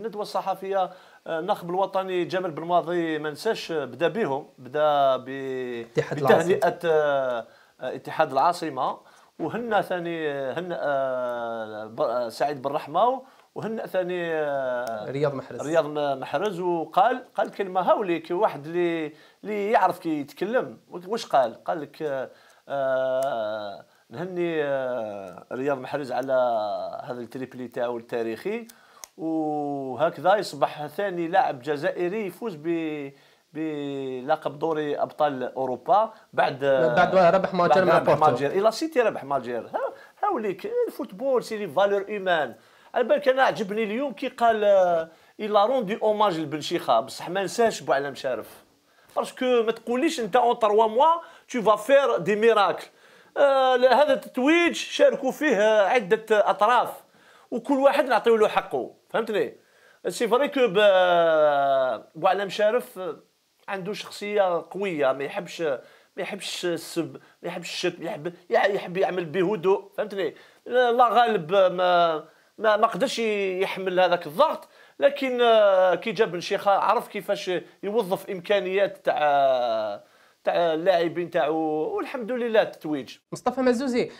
الندوة الصحفية آه، النخب الوطني جمال بن ماضي ما نساش آه، بدا بهم بدا بتهنئة اتحاد العاصمة آه، وهنا ثاني هن سعيد بن رحمة وهنا ثاني رياض محرز رياض محرز وقال قال كلمة هاولي كي واحد اللي اللي يعرف كي يتكلم واش قال؟ قال لك نهني رياض محرز على هذا التريبلي تاعو التاريخي وهكذا يصبح ثاني لاعب جزائري يفوز ب بلقب دوري ابطال اوروبا بعد بعد ربح ماجير مع ماجير ماجر الى سيتي ربح ها هاوليك الفوتبول لي فالور ايمان على بالك انا عجبني اليوم كي قال آه، الا روندي اوماج شيخه بصح ما نساش بوعلام شارف باسكو ما تقوليش انت اون تروا موا تو فا فير دي ميراكل آه هذا التتويج شاركوا فيه آه، عده اطراف وكل واحد نعطيو له حقه فهمتني سي فري كو آه، بوعلام شارف آه، عنده شخصيه قويه ما يحبش ما يحبش السب ما يحبش الشتم يحب يحب يعمل بهدوء فهمتني لا غالب ما ما, ما قدرش يحمل هذاك الضغط لكن آه، كي جاب بن شيخه عرف كيفاش يوظف امكانيات تاع تاع اللاعبين تاعو والحمد لله التتويج مصطفى مزوزي